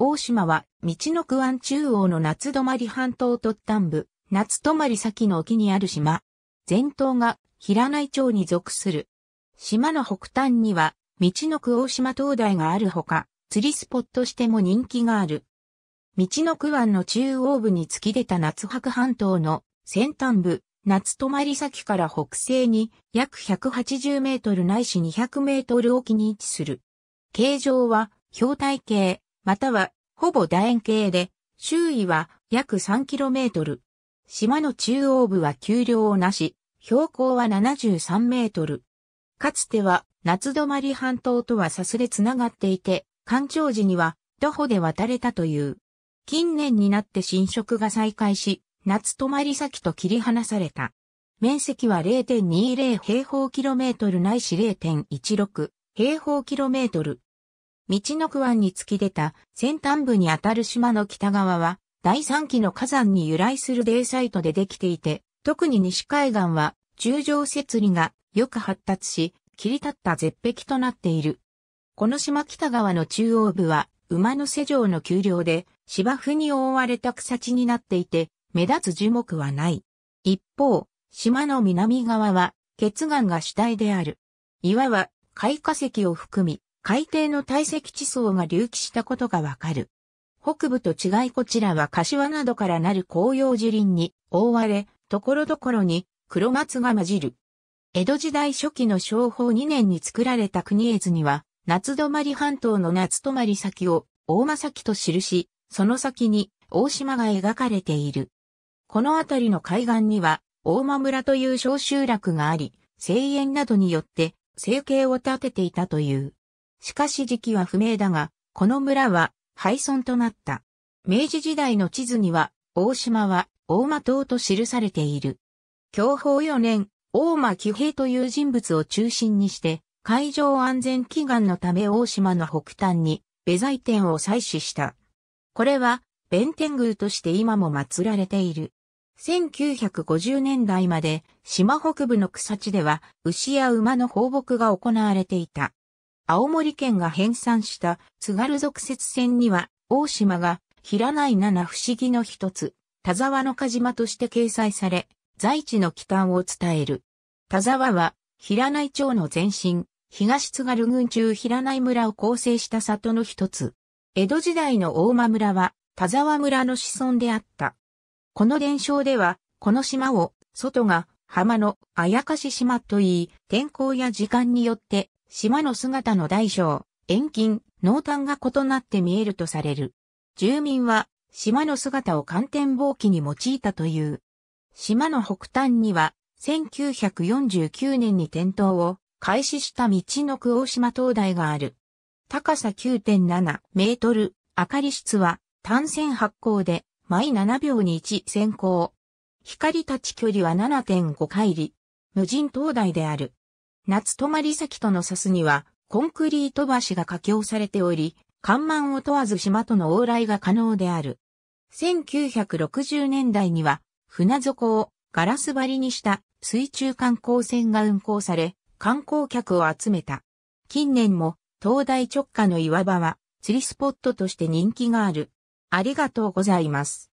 大島は、道の区湾中央の夏泊半島突端部、夏泊先の沖にある島。全島が平内町に属する。島の北端には、道の区大島灯台があるほか、釣りスポットしても人気がある。道の区湾の中央部に突き出た夏白半島の先端部、夏泊先から北西に約180メートルないし200メートル沖に位置する。形状は、氷体系、またはほぼ楕円形で、周囲は約 3km。島の中央部は丘陵をなし、標高は73メートル。かつては夏泊半島とはさすれつながっていて、干潮時には徒歩で渡れたという。近年になって侵食が再開し、夏泊先と切り離された。面積は0.20平方キロメートルないし0.16平方キロメートル。道の区湾に突き出た先端部にあたる島の北側は、第3期の火山に由来するデーサイトでできていて、特に西海岸は、中上節理がよく発達し、切り立った絶壁となっている。この島北側の中央部は、馬の瀬城の丘陵で、芝生に覆われた草地になっていて、目立つ樹木はない。一方、島の南側は、血岩が主体である。岩は、海化石を含み、海底の堆積地層が隆起したことがわかる。北部と違いこちらは柏などからなる紅葉樹林に覆われ、ところどころに黒松が混じる。江戸時代初期の商法2年に作られた国絵図には、夏泊半島の夏泊先を大間先と記し、その先に大島が描かれている。この辺りの海岸には大間村という小集落があり、声援などによって生計を立てていたという。しかし時期は不明だが、この村は廃村となった。明治時代の地図には、大島は大間島と記されている。享保4年、大間騎平という人物を中心にして、海上安全祈願のため大島の北端に、ベザイを採取した。これは、弁天宮として今も祀られている。1950年代まで島北部の草地では牛や馬の放牧が行われていた。青森県が編纂した津軽俗説戦には、大島が平内七不思議の一つ、田沢の鹿島として掲載され、在地の北還を伝える。田沢は、平内町の前身、東津軽郡中平内村を構成した里の一つ。江戸時代の大間村は、田沢村の子孫であった。この伝承では、この島を、外が、浜の、あやかし島といい、天候や時間によって、島の姿の大小、遠近、濃淡が異なって見えるとされる。住民は島の姿を観天望気に用いたという。島の北端には1949年に点灯を開始した道の久大島灯台がある。高さ9.7メートル、明かり室は単線発光で毎7秒に1先行。光立ち距離は7.5回り。無人灯台である。夏泊先とのサすには、コンクリート橋が架橋されており、看板を問わず島との往来が可能である。1960年代には、船底をガラス張りにした水中観光船が運航され、観光客を集めた。近年も、東大直下の岩場は、釣りスポットとして人気がある。ありがとうございます。